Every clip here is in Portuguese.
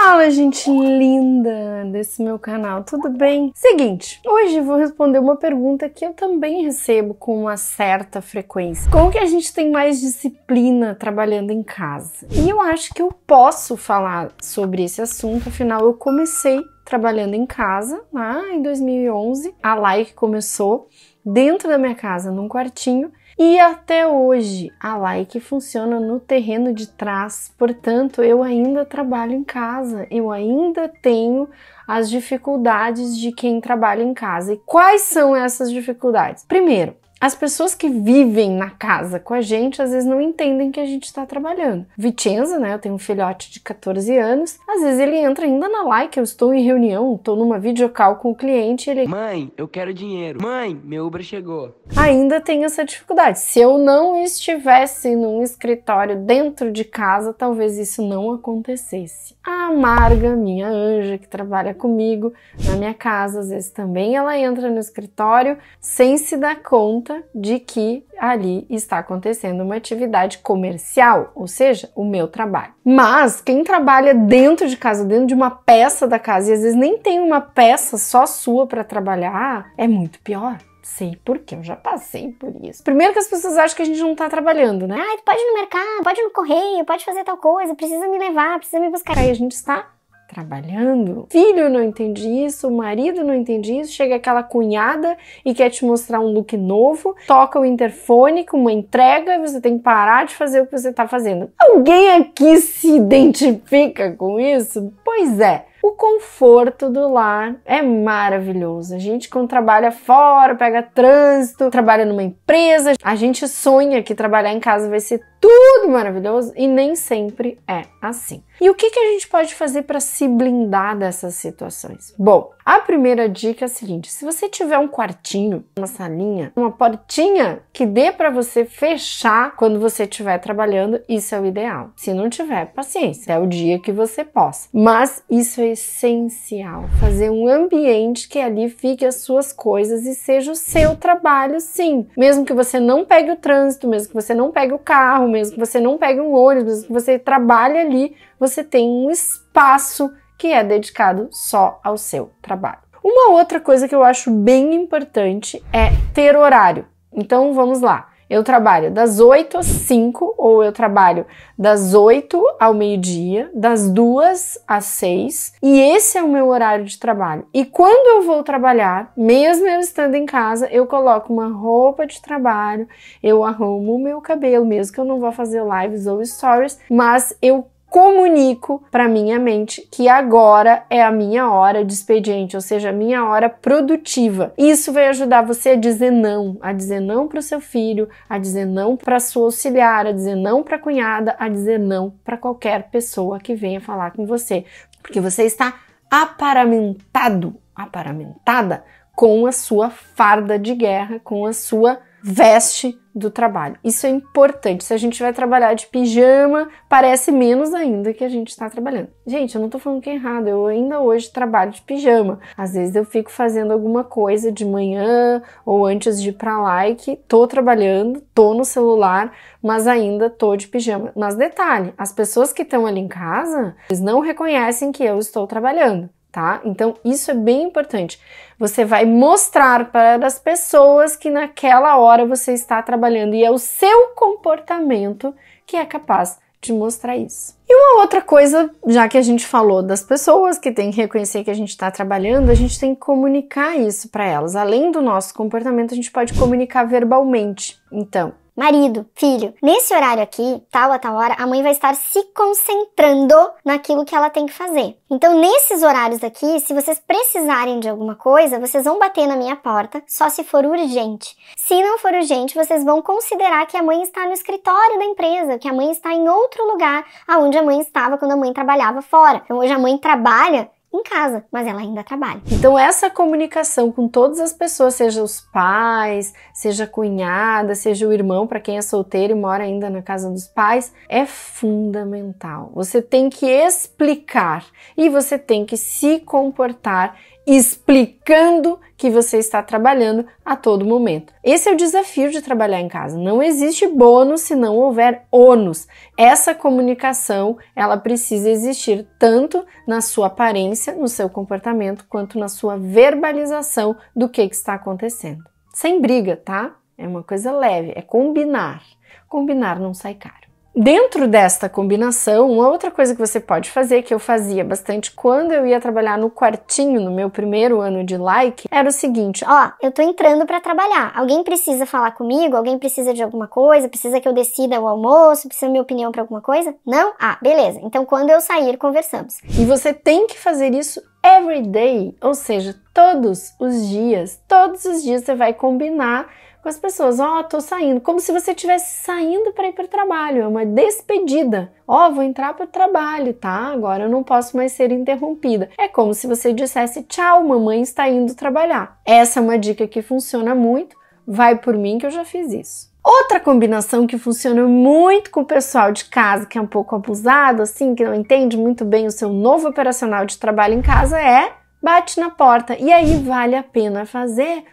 Fala, gente linda desse meu canal, tudo bem? Seguinte, hoje vou responder uma pergunta que eu também recebo com uma certa frequência. Como que a gente tem mais disciplina trabalhando em casa? E eu acho que eu posso falar sobre esse assunto, afinal eu comecei trabalhando em casa lá em 2011, a Like começou dentro da minha casa, num quartinho, e até hoje a like funciona no terreno de trás, portanto, eu ainda trabalho em casa, eu ainda tenho as dificuldades de quem trabalha em casa. E quais são essas dificuldades? Primeiro, as pessoas que vivem na casa com a gente às vezes não entendem que a gente está trabalhando. Vicenza, né? Eu tenho um filhote de 14 anos. Às vezes ele entra ainda na like, eu estou em reunião, estou numa videocall com o cliente, ele Mãe, eu quero dinheiro. Mãe, meu Uber chegou. Ainda tem essa dificuldade. Se eu não estivesse num escritório dentro de casa, talvez isso não acontecesse. A Marga, minha anja que trabalha comigo na minha casa, às vezes também ela entra no escritório sem se dar conta conta de que ali está acontecendo uma atividade comercial, ou seja, o meu trabalho. Mas quem trabalha dentro de casa, dentro de uma peça da casa, e às vezes nem tem uma peça só sua para trabalhar, é muito pior. Sei porque eu já passei por isso. Primeiro que as pessoas acham que a gente não tá trabalhando, né? Ah, pode ir no mercado, pode ir no correio, pode fazer tal coisa, precisa me levar, precisa me buscar. Aí a gente está trabalhando? Filho não entende isso, o marido não entende isso, chega aquela cunhada e quer te mostrar um look novo, toca o interfone com uma entrega, e você tem que parar de fazer o que você está fazendo. Alguém aqui se identifica com isso? Pois é. O conforto do lar é maravilhoso. A gente, quando trabalha fora, pega trânsito, trabalha numa empresa, a gente sonha que trabalhar em casa vai ser tudo maravilhoso e nem sempre é assim. E o que, que a gente pode fazer para se blindar dessas situações? Bom, a primeira dica é a seguinte: se você tiver um quartinho, uma salinha, uma portinha que dê para você fechar quando você estiver trabalhando, isso é o ideal. Se não tiver, paciência, é o dia que você possa. Mas isso é essencial: fazer um ambiente que ali fique as suas coisas e seja o seu trabalho, sim. Mesmo que você não pegue o trânsito, mesmo que você não pegue o carro, carro, mesmo que você não pegue um ônibus, mesmo que você trabalhe ali, você tem um espaço que é dedicado só ao seu trabalho. Uma outra coisa que eu acho bem importante é ter horário. Então vamos lá. Eu trabalho das 8 às 5, ou eu trabalho das 8 ao meio-dia, das 2 às 6, e esse é o meu horário de trabalho. E quando eu vou trabalhar, mesmo eu estando em casa, eu coloco uma roupa de trabalho, eu arrumo o meu cabelo, mesmo que eu não vá fazer lives ou stories, mas eu comunico para minha mente que agora é a minha hora de expediente, ou seja, a minha hora produtiva. Isso vai ajudar você a dizer não, a dizer não para o seu filho, a dizer não para sua auxiliar, a dizer não para a cunhada, a dizer não para qualquer pessoa que venha falar com você, porque você está aparamentado, aparamentada com a sua farda de guerra, com a sua veste do trabalho. Isso é importante. Se a gente vai trabalhar de pijama, parece menos ainda que a gente está trabalhando. Gente, eu não estou falando que é errado. Eu ainda hoje trabalho de pijama. Às vezes eu fico fazendo alguma coisa de manhã ou antes de ir para lá e que tô trabalhando, tô no celular, mas ainda tô de pijama. Mas detalhe, as pessoas que estão ali em casa, eles não reconhecem que eu estou trabalhando tá? Então isso é bem importante. Você vai mostrar para as pessoas que naquela hora você está trabalhando e é o seu comportamento que é capaz de mostrar isso. E uma outra coisa, já que a gente falou das pessoas que têm que reconhecer que a gente está trabalhando, a gente tem que comunicar isso para elas. Além do nosso comportamento, a gente pode comunicar verbalmente. Então, marido, filho. Nesse horário aqui, tal a tal hora, a mãe vai estar se concentrando naquilo que ela tem que fazer. Então, nesses horários aqui, se vocês precisarem de alguma coisa, vocês vão bater na minha porta, só se for urgente. Se não for urgente, vocês vão considerar que a mãe está no escritório da empresa, que a mãe está em outro lugar aonde a mãe estava quando a mãe trabalhava fora. Então, hoje a mãe trabalha em casa, mas ela ainda trabalha. Então essa comunicação com todas as pessoas, seja os pais, seja a cunhada, seja o irmão para quem é solteiro e mora ainda na casa dos pais, é fundamental. Você tem que explicar e você tem que se comportar explicando que você está trabalhando a todo momento. Esse é o desafio de trabalhar em casa. Não existe bônus se não houver ônus. Essa comunicação, ela precisa existir tanto na sua aparência, no seu comportamento, quanto na sua verbalização do que, que está acontecendo. Sem briga, tá? É uma coisa leve, é combinar. Combinar não sai caro. Dentro desta combinação, uma outra coisa que você pode fazer, que eu fazia bastante quando eu ia trabalhar no quartinho, no meu primeiro ano de like, era o seguinte: ó, eu tô entrando para trabalhar. Alguém precisa falar comigo? Alguém precisa de alguma coisa? Precisa que eu decida o almoço? Precisa minha opinião para alguma coisa? Não? Ah, beleza. Então quando eu sair, conversamos. E você tem que fazer isso every day, ou seja, todos os dias. Todos os dias você vai combinar com as pessoas. Ó, oh, tô saindo. Como se você estivesse saindo para ir para o trabalho. É uma despedida. Ó, oh, vou entrar para o trabalho, tá? Agora eu não posso mais ser interrompida. É como se você dissesse tchau, mamãe está indo trabalhar. Essa é uma dica que funciona muito. Vai por mim que eu já fiz isso. Outra combinação que funciona muito com o pessoal de casa que é um pouco abusado, assim, que não entende muito bem o seu novo operacional de trabalho em casa é bate na porta. E aí vale a pena fazer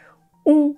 um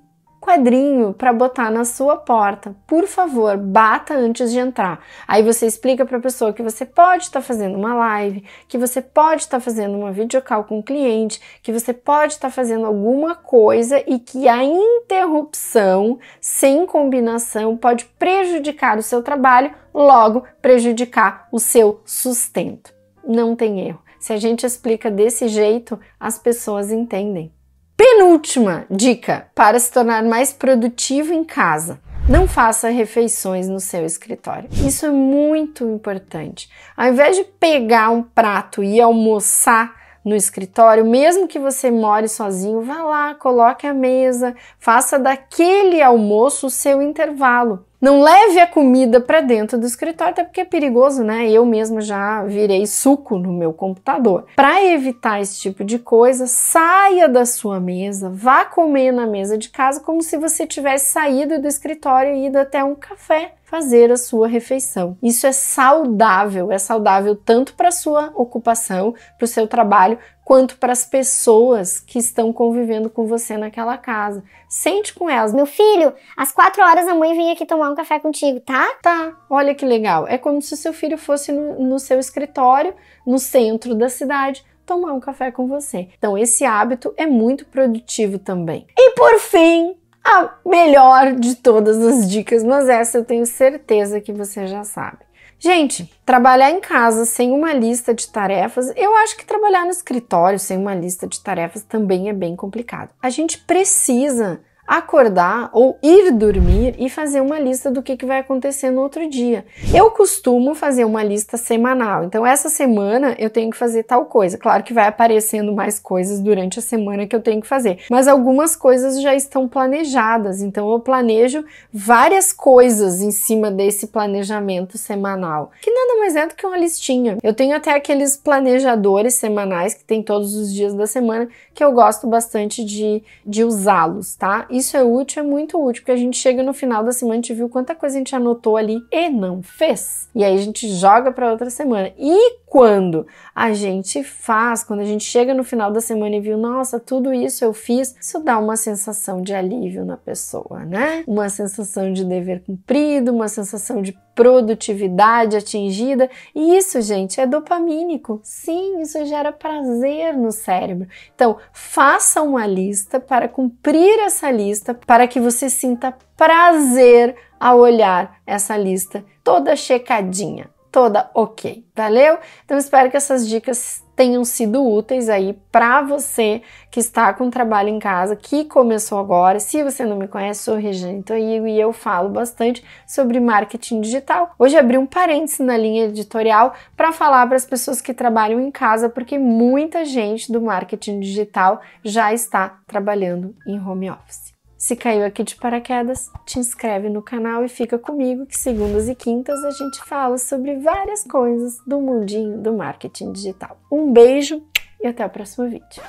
quadrinho para botar na sua porta. Por favor, bata antes de entrar. Aí você explica para a pessoa que você pode estar tá fazendo uma live, que você pode estar tá fazendo uma videocall com o um cliente, que você pode estar tá fazendo alguma coisa e que a interrupção sem combinação pode prejudicar o seu trabalho, logo prejudicar o seu sustento. Não tem erro. Se a gente explica desse jeito, as pessoas entendem. Penúltima dica para se tornar mais produtivo em casa. Não faça refeições no seu escritório. Isso é muito importante. Ao invés de pegar um prato e almoçar no escritório, mesmo que você more sozinho, vá lá, coloque a mesa, faça daquele almoço o seu intervalo. Não leve a comida para dentro do escritório, até porque é perigoso, né? Eu mesma já virei suco no meu computador. Para evitar esse tipo de coisa, saia da sua mesa, vá comer na mesa de casa como se você tivesse saído do escritório e ido até um café fazer a sua refeição. Isso é saudável, é saudável tanto para sua ocupação, para o seu trabalho, quanto para as pessoas que estão convivendo com você naquela casa. Sente com elas. Meu filho, às quatro horas a mãe vem aqui tomar um café contigo, tá? Tá. Olha que legal. É como se o seu filho fosse no, no seu escritório, no centro da cidade, tomar um café com você. Então, esse hábito é muito produtivo também. E por fim, a melhor de todas as dicas, mas essa eu tenho certeza que você já sabe. Gente, trabalhar em casa sem uma lista de tarefas, eu acho que trabalhar no escritório sem uma lista de tarefas também é bem complicado. A gente precisa acordar ou ir dormir e fazer uma lista do que, que vai acontecer no outro dia. Eu costumo fazer uma lista semanal, então essa semana eu tenho que fazer tal coisa. Claro que vai aparecendo mais coisas durante a semana que eu tenho que fazer, mas algumas coisas já estão planejadas, então eu planejo várias coisas em cima desse planejamento semanal, que nada mais é do que uma listinha. Eu tenho até aqueles planejadores semanais que tem todos os dias da semana que eu gosto bastante de, de usá-los, tá? isso é útil, é muito útil, porque a gente chega no final da semana e viu quanta coisa a gente anotou ali e não fez. E aí a gente joga para outra semana. E quando a gente faz, quando a gente chega no final da semana e viu, nossa, tudo isso eu fiz, isso dá uma sensação de alívio na pessoa, né? Uma sensação de dever cumprido, uma sensação de produtividade atingida. E isso, gente, é dopamínico. Sim, isso gera prazer no cérebro. Então, faça uma lista para cumprir essa lista lista para que você sinta prazer ao olhar essa lista toda checadinha, toda ok. Valeu? Então espero que essas dicas tenham sido úteis aí para você que está com trabalho em casa, que começou agora. Se você não me conhece, sou Regiane Toigo e eu falo bastante sobre marketing digital. Hoje abri um parêntese na linha editorial para falar para as pessoas que trabalham em casa, porque muita gente do marketing digital já está trabalhando em home office. Se caiu aqui de paraquedas, te inscreve no canal e fica comigo que segundas e quintas a gente fala sobre várias coisas do mundinho do marketing digital. Um beijo e até o próximo vídeo.